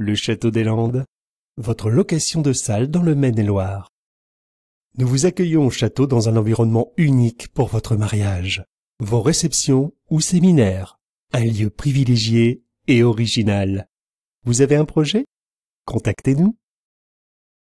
le Château des Landes, votre location de salle dans le Maine-et-Loire. Nous vous accueillons au château dans un environnement unique pour votre mariage, vos réceptions ou séminaires, un lieu privilégié et original. Vous avez un projet Contactez-nous.